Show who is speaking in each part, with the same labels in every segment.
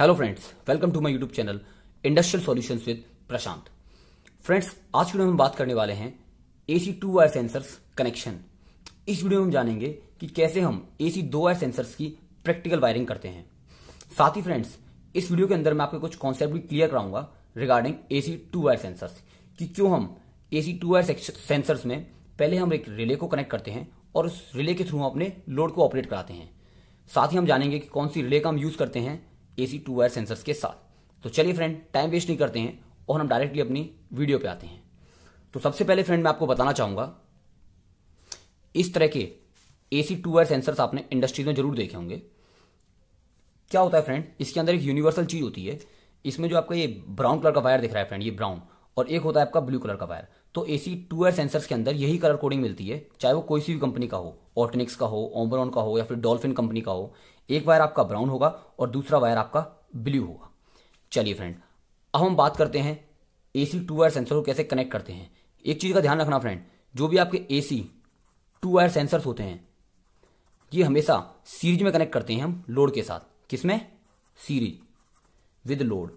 Speaker 1: Hello friends welcome to my YouTube channel industrial solutions with Prashant friends आज की video में बात करने वाले हैं AC two wire sensors connection इस वीडियो में हम जानेंगे कि कैसे हम एसी दो वायर सेंसर्स की प्रैक्टिकल वायरिंग करते हैं साथ ही फ्रेंड्स इस वीडियो के अंदर मैं आपको कुछ कॉन्सेप्ट भी क्लियर कराऊंगा regarding AC two wire sensors कि क्यों हम एसी टू वायर सेंसर्स में पहले हम एक रिले को कनेक्ट करते हैं और उस रिले के थ्रू अपने लोड को ऑपरेट कराते हैं साथ ही हम जानेंगे कि कौन सी रिले का हम यूज करते हैं A C two wire sensors के साथ तो चलिए फ्रेंड टाइम वेस्ट नहीं करते हैं और हम डायरेक्टली अपनी वीडियो पे आते हैं तो सबसे पहले फ्रेंड मैं आपको बताना चाहूंगा इस तरह के A C two wire sensors आपने इंडस्ट्रीज में जरूर देखे होंगे क्या होता है फ्रेंड इसके अंदर एक यूनिवर्सल चीज़ होती है इसमें जो आपका ये ब्राउन कलर का वायर दिख रहा है फ्रेंड ये ब्राउन और एक होता है आपका ब्लू कलर का वायर तो A C two air sensors के अंदर यही कलर कोडिंग मिलती है चाहे वो कोई सी भी कंपनी का हो ऑटनिक्स का हो ओमब्रॉन का हो या फिर डॉल्फिन कंपनी का हो एक वायर आपका ब्राउन होगा और दूसरा वायर आपका ब्लू होगा चलिए फ्रेंड अब हम बात करते हैं A C two wire sensor को कैसे कनेक्ट करते हैं एक चीज़ का ध्यान रखना फ्रेंड जो भी आपके A C two wire sensors होते हैं ये हमेशा सीरीज में कनेक्ट करते हैं हम लोड के साथ किसमें सीरीज विद लोड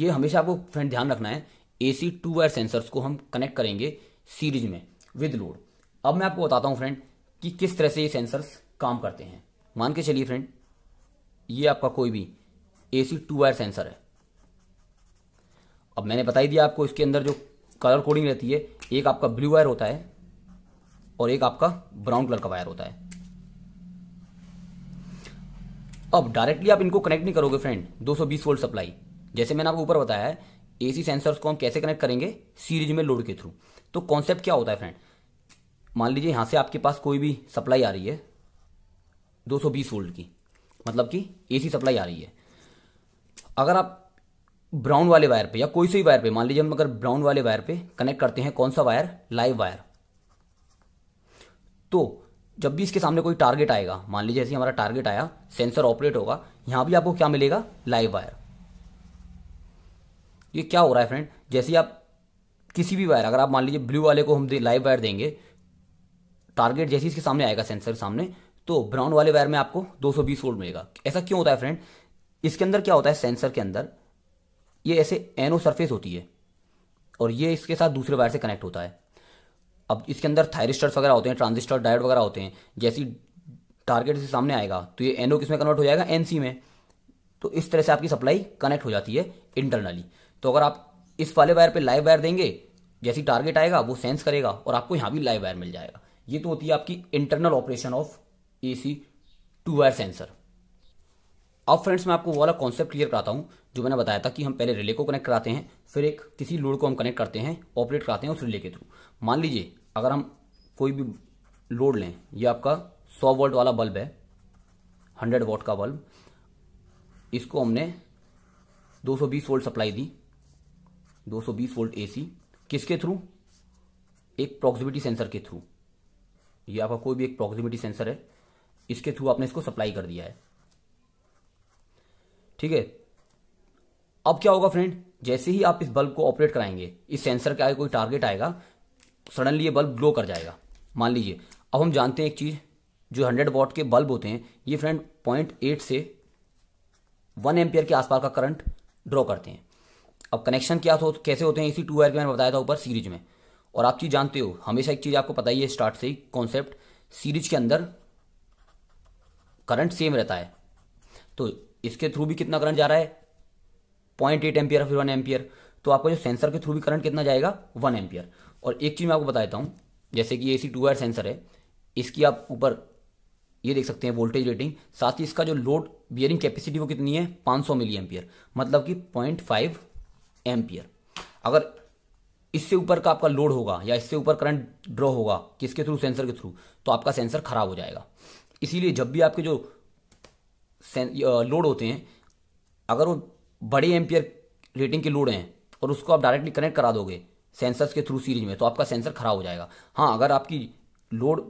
Speaker 1: ये हमेशा आपको फ्रेंड ध्यान रखना है A C two wire sensors को हम कनेक्ट करेंगे सीरीज में विद लोड अब मैं आपको बताता हूं फ्रेंड कि किस तरह से ये सेंसर्स काम करते हैं मान के चलिए फ्रेंड ये आपका कोई भी A C two wire sensor है अब मैंने बताई दिया आपको इसके अंदर जो कलर कोडिंग रहती है एक आपका ब्लू वायर होता है और एक आपका ब्राउन कलर का वायर होता है अब डायरेक्टली आप इनको कनेक्ट नहीं करोगे फ्रेंड 220 वोल्ट सप्लाई जैसे मैंने आपको ऊपर बताया है एसी सेंसर्स को हम कैसे कनेक्ट करेंगे सीरीज में लोड के थ्रू तो कॉन्सेप्ट क्या होता है फ्रेंड मान लीजिए यहां से आपके पास कोई भी सप्लाई आ रही है 220 वोल्ट की मतलब कि एसी सप्लाई आ रही है अगर आप ब्राउन वाले वायर पे या कोई से भी वायर पे मान लीजिए हम अगर ब्राउन वाले वायर पे कनेक्ट करते हैं कौन सा वायर लाइव वायर तो जब भी इसके सामने कोई टारगेट आएगा मान लीजिए जैसे हमारा टारगेट आया सेंसर ऑपरेट होगा यहां भी आपको क्या मिलेगा लाइव वायर ये क्या हो रहा है फ्रेंड जैसे आप किसी भी वायर अगर आप मान लीजिए ब्लू वाले को हम दे लाइव वायर देंगे टारगेट जैसे इसके सामने आएगा सेंसर सामने तो ब्राउन वाले वायर में आपको 220 वोल्ट मिलेगा ऐसा क्यों होता है फ्रेंड इसके अंदर क्या होता है सेंसर के अंदर ये ऐसे एनो सरफेस होती है और ये इसके साथ दूसरे वायर से कनेक्ट होता है अब इसके अंदर थायरिस्टर्स वगैरह होते हैं ट्रांजिस्टर डायोड वगैरह होते हैं जैसी टारगेट इसके सामने आएगा तो ये एनओ किस में कन्वर्ट हो जाएगा एनसी में तो इस तरह से आपकी सप्लाई कनेक्ट हो जाती है इंटरनली तो अगर आप इस वाले वायर पे लाइव वायर देंगे जैसी टारगेट आएगा वो सेंस करेगा और आपको यहाँ भी लाइव वायर मिल जाएगा ये तो होती है आपकी internal operation of A C two wire sensor अब फ्रेंड्स मैं आपको वो वाला कॉन्सेप्ट क्लियर कराता हूँ जो मैंने बताया था कि हम पहले रिले को कनेक्ट कराते हैं फिर एक किसी लोड को हम कनेक्ट करते हैं ऑपरेट कराते हैं उस रिले के थ्रू मान लीजिए अगर हम कोई भी लोड लें ये आपका 100 वोल्ट वाला बल्ब है 100 वोल्ट का बल्ब इसको हमने 220 वोल्ट सप्लाई दी 220 वोल्ट एसी किसके थ्रू एक प्रॉक्सिमिटी सेंसर के थ्रू ये आपका कोई भी एक प्रॉक्सिमिटी सेंसर है इसके थ्रू आपने इसको सप्लाई कर दिया है ठीक है अब क्या होगा फ्रेंड जैसे ही आप इस बल्ब को ऑपरेट कराएंगे इस सेंसर के आगे कोई टारगेट आएगा सडनली ये बल्ब ग्लो कर जाएगा मान लीजिए अब हम जानते हैं एक चीज़ जो हंड्रेड वॉट के बल्ब होते हैं ये फ्रेंड पॉइंट एट से वन एम्पियर के आसपास का करंट ड्रॉ करते हैं अब कनेक्शन क्या हो कैसे होते हैं इसी टू वायर के मैंने बताया था ऊपर सीरीज में और आप चीज़ जानते हो हमेशा एक चीज़ आपको पता ही है स्टार्ट से ही कॉन्सेप्ट सीरीज के अंदर करंट सेम रहता है तो इसके थ्रू भी कितना करंट जा रहा है पॉइंट एट एम्पियर फिर वन एम्पियर तो आपको जो सेंसर के थ्रू भी करंट कितना जाएगा वन एम्पियर और एक चीज़ मैं आपको बता देता हूँ जैसे कि A C two wire sensor है इसकी आप ऊपर ये देख सकते हैं वोल्टेज रेटिंग साथ ही इसका जो लोड बियरिंग कैपेसिटी वो कितनी है 500 मिली एम्पियर मतलब कि 0.5 एम्पियर अगर इससे ऊपर का आपका लोड होगा या इससे ऊपर करंट ड्रॉ होगा किसके थ्रू सेंसर के थ्रू तो आपका सेंसर खराब हो जाएगा इसीलिए जब भी आपके जो लोड होते हैं अगर वो बड़े एम्पियर रेटिंग के लोड हैं और उसको आप डायरेक्टली कनेक्ट करा दोगे सेंसर्स के थ्रू सीरीज में तो आपका सेंसर खराब हो जाएगा हाँ अगर आपकी load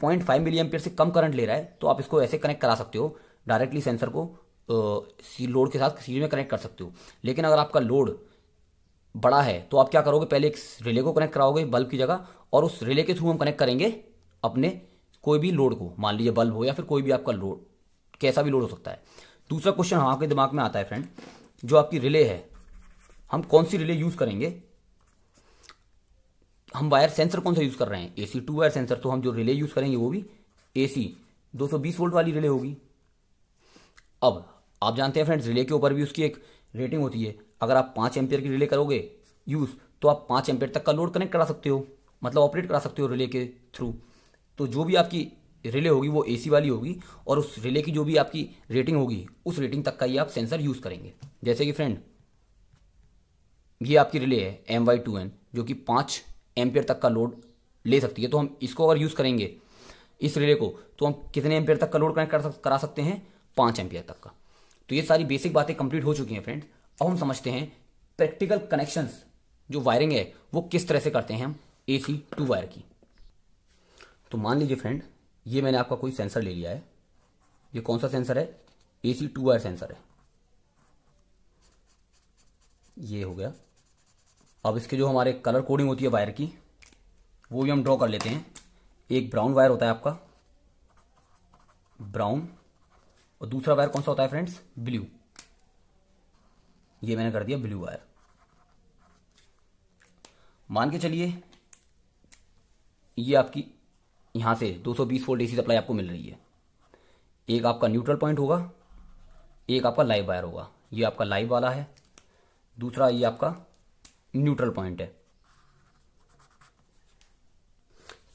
Speaker 1: point five milli ampere से कम करंट ले रहा है तो आप इसको ऐसे कनेक्ट करा सकते हो डायरेक्टली सेंसर को लोड के साथ सीरीज में कनेक्ट कर सकते हो लेकिन अगर आपका लोड बड़ा है तो आप क्या करोगे पहले एक रिले को कनेक्ट कराओगे बल्ब की जगह और उस रिले के थ्रू हम कनेक्ट करेंगे अपने कोई भी लोड को मान लीजिए बल्ब हो या फिर कोई भी आपका लोड कैसा भी लोड हो सकता है दूसरा क्वेश्चन हम आपके दिमाग में आता है फ्रेंड जो आपकी रिले है हम कौन सी रिले यूज़ करेंगे हम वायर सेंसर कौन सा यूज़ कर रहे हैं A C two wire sensor तो हम जो रिले यूज़ करेंगे वो भी ए सी दो सौ बीस वोल्ट वाली रिले होगी अब आप जानते हैं फ्रेंड्स रिले के ऊपर भी उसकी एक रेटिंग होती है अगर आप पाँच एम्पेयर की रिले करोगे यूज़ तो आप पाँच एम्पेयर तक का लोड कनेक्ट करा सकते हो मतलब ऑपरेट करा सकते हो रिले के थ्रू तो जो भी आपकी रिले होगी वो एसी वाली होगी और उस रिले की जो भी आपकी रेटिंग होगी उस रेटिंग तक का ही आप सेंसर यूज़ करेंगे जैसे कि फ्रेंड ये आपकी रिले है एम वाई टू एन जो कि पाँच एम्पेयर तक का लोड ले सकती है तो हम इसको अगर यूज़ करेंगे इस रिले को तो हम कितने एम्पेयर तक का लोड कनेक्ट करा सकते हैं पाँच एम्पेयर तक का तो ये सारी बेसिक बातें कंप्लीट हो चुकी हैं फ्रेंड अब हम समझते हैं प्रैक्टिकल कनेक्शन जो वायरिंग है वो किस तरह से करते हैं हम ए सी टू वायर की तो मान लीजिए फ्रेंड ये मैंने आपका कोई सेंसर ले लिया है ये कौन सा सेंसर है A C two wire sensor है ये हो गया अब इसके जो हमारे कलर कोडिंग होती है वायर की वो भी हम ड्रॉ कर लेते हैं एक ब्राउन वायर होता है आपका ब्राउन और दूसरा वायर कौन सा होता है फ्रेंड्स ब्लू ये मैंने कर दिया ब्लू वायर मान के चलिए ये आपकी यहां से 220 वोल्ट एसी सप्लाई आपको मिल रही है एक आपका न्यूट्रल पॉइंट होगा एक आपका लाइव वायर होगा ये आपका लाइव वाला है दूसरा ये आपका न्यूट्रल पॉइंट है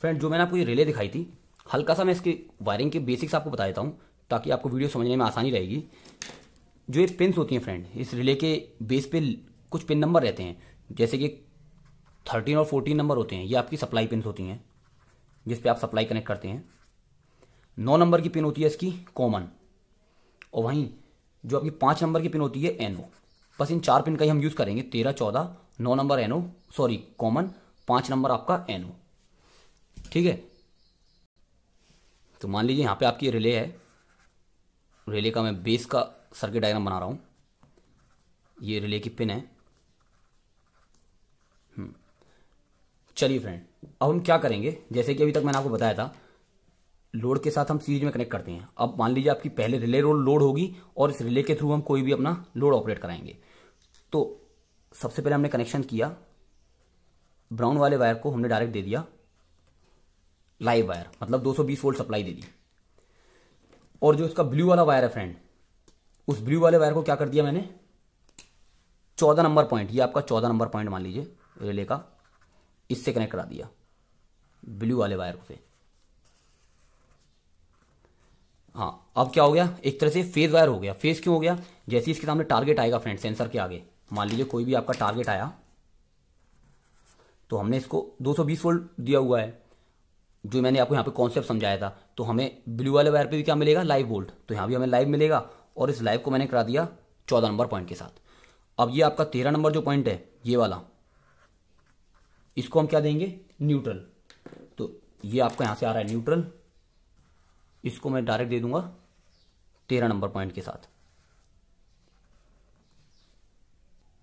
Speaker 1: फ्रेंड जो मैंने आपको ये रिले दिखाई थी हल्का सा मैं इसके वायरिंग के बेसिक्स आपको बता देता हूं ताकि आपको वीडियो समझने में आसानी रहेगी जो ये पिन्स होती हैं फ्रेंड इस रिले के बेस पे कुछ पिन नंबर रहते हैं जैसे कि थर्टीन और फोर्टीन नंबर होते हैं ये आपकी सप्लाई पिन होती हैं जिस पे आप सप्लाई कनेक्ट करते हैं नौ नंबर की पिन होती है इसकी कॉमन और वहीं जो आपकी पाँच नंबर की पिन होती है एनओ बस इन चार पिन का ही हम यूज़ करेंगे तेरह चौदह नौ नंबर एनओ सॉरी कॉमन पाँच नंबर आपका एनओ ठीक है तो मान लीजिए यहाँ पे आपकी रिले है रिले का मैं बेस का सर्किट डायग्राम बना रहा हूँ ये रिले की पिन है हम्म। चलिए फ्रेंड अब हम क्या करेंगे जैसे कि अभी तक मैंने आपको बताया था लोड के साथ हम सीरीज में कनेक्ट करते हैं अब मान लीजिए आपकी पहले रिले रोल लोड होगी और इस रिले के थ्रू हम कोई भी अपना लोड ऑपरेट कराएंगे तो सबसे पहले हमने कनेक्शन किया ब्राउन वाले वायर को हमने डायरेक्ट दे दिया लाइव वायर मतलब 220 वोल्ट सप्लाई दे दी और जो इसका ब्लू वाला वायर है फ्रेंड उस ब्लू वाले वायर को क्या कर दिया मैंने चौदह नंबर पॉइंट ये आपका चौदह नंबर पॉइंट मान लीजिए रिले का इससे कनेक्ट करा दिया ब्लू वाले वायर से हाँ अब क्या हो गया एक तरह से फेज वायर हो गया फेज क्यों हो गया जैसे इसके सामने टारगेट आएगा फ्रेंड सेंसर के आगे मान लीजिए कोई भी आपका टारगेट आया तो हमने इसको 220 वोल्ट दिया हुआ है जो मैंने आपको यहाँ पे कॉन्सेप्ट समझाया था तो हमें ब्लू वाले वायर पे भी क्या मिलेगा लाइव वोल्ट तो यहाँ भी हमें लाइव मिलेगा और इस लाइव को मैंने करा दिया चौदह नंबर पॉइंट के साथ अब ये आपका तेरह नंबर जो पॉइंट है ये वाला इसको हम क्या देंगे न्यूट्रल तो ये आपका यहाँ से आ रहा है न्यूट्रल इसको मैं डायरेक्ट दे दूंगा तेरह नंबर पॉइंट के साथ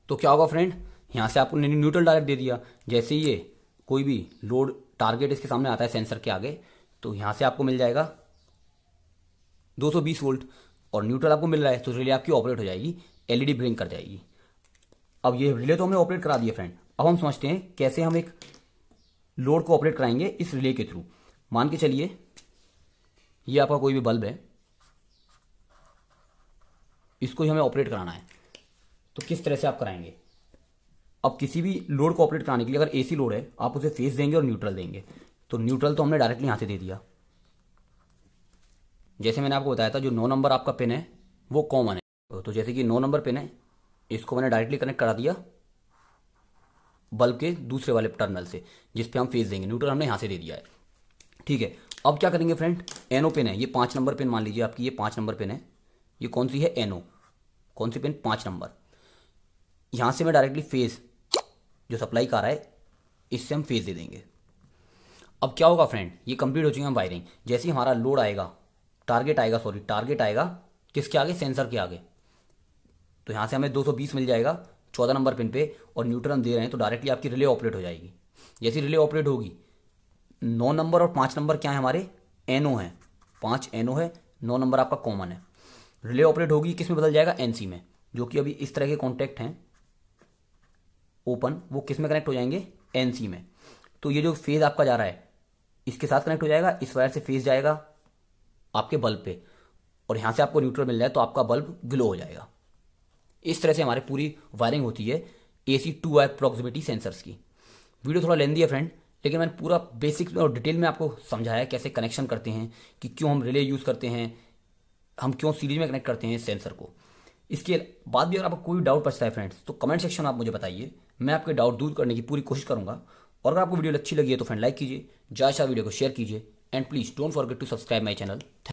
Speaker 1: तो क्या होगा फ्रेंड यहाँ से आपको न्यूट्रल डायरेक्ट दे दिया जैसे ये कोई भी लोड टारगेट इसके सामने आता है सेंसर के आगे तो यहां से आपको मिल जाएगा 220 वोल्ट और न्यूट्रल आपको मिल रहा है तो रिले आपकी ऑपरेट हो जाएगी एलईडी ब्रिंक e कर जाएगी अब ये रिले तो हमने ऑपरेट करा दिया फ्रेंड अब हम समझते हैं कैसे हम एक लोड को ऑपरेट कराएंगे इस रिले के थ्रू मान के चलिए ये आपका कोई भी बल्ब है इसको ही हमें ऑपरेट कराना है तो किस तरह से आप कराएंगे अब किसी भी लोड को ऑपरेट कराने के लिए अगर एसी लोड है आप उसे फेस देंगे और न्यूट्रल देंगे तो न्यूट्रल तो हमने डायरेक्टली यहां से दे दिया जैसे मैंने आपको बताया था जो नौ नंबर आपका पिन है वो कॉमन है तो जैसे कि नौ नंबर पिन है इसको मैंने डायरेक्टली कनेक्ट करा दिया बल्ब के दूसरे वाले टर्मिनल से जिस पे हम फेस देंगे न्यूट्रल हमने यहां से दे दिया है ठीक है अब क्या करेंगे फ्रेंड एनओ पिन है ये पांच नंबर पिन मान लीजिए आपकी ये पांच नंबर पिन है ये कौन सी है एनओ कौन सी पिन पांच नंबर यहां से मैं डायरेक्टली फेस जो सप्लाई का रहा है इससे हम फेज दे देंगे अब क्या होगा फ्रेंड ये कंप्लीट हो चुकी है हम वायरिंग जैसे हमारा लोड आएगा टारगेट आएगा सॉरी टारगेट आएगा किसके आगे सेंसर के आगे तो यहां से हमें 220 मिल जाएगा चौदह नंबर पिन पे और न्यूट्रन हम दे रहे हैं तो डायरेक्टली आपकी रिले ऑपरेट हो जाएगी जैसी रिले ऑपरेट होगी नौ नंबर और पांच नंबर क्या है हमारे एनओ है पांच एनओ है नौ नंबर आपका कॉमन है रिले ऑपरेट होगी किस में बदल जाएगा एन सी में जो कि अभी इस तरह के कॉन्टेक्ट हैं ओपन वो किस में कनेक्ट हो जाएंगे एन में तो ये जो फेज आपका जा रहा है इसके साथ कनेक्ट हो जाएगा इस वायर से फेज जाएगा आपके बल्ब पे और यहां से आपको न्यूट्रल मिल रहा है तो आपका बल्ब ग्लो हो जाएगा इस तरह से हमारी पूरी वायरिंग होती है A C two wire proximity sensors की वीडियो थोड़ा लेंदी है फ्रेंड लेकिन मैंने पूरा बेसिक और डिटेल में आपको समझाया कैसे कनेक्शन करते हैं कि क्यों हम रिले यूज़ करते हैं हम क्यों सीरीज में कनेक्ट करते हैं सेंसर को इसके बाद भी अगर आपको कोई डाउट बचता है फ्रेंड्स तो कमेंट सेक्शन में आप मुझे बताइए मैं आपके डाउट दूर करने की पूरी कोशिश करूँगा और अगर आपको वीडियो अच्छी लगी है तो फ्रेंड लाइक कीजिए जायशा वीडियो को शेयर कीजिए and please don't forget to subscribe my channel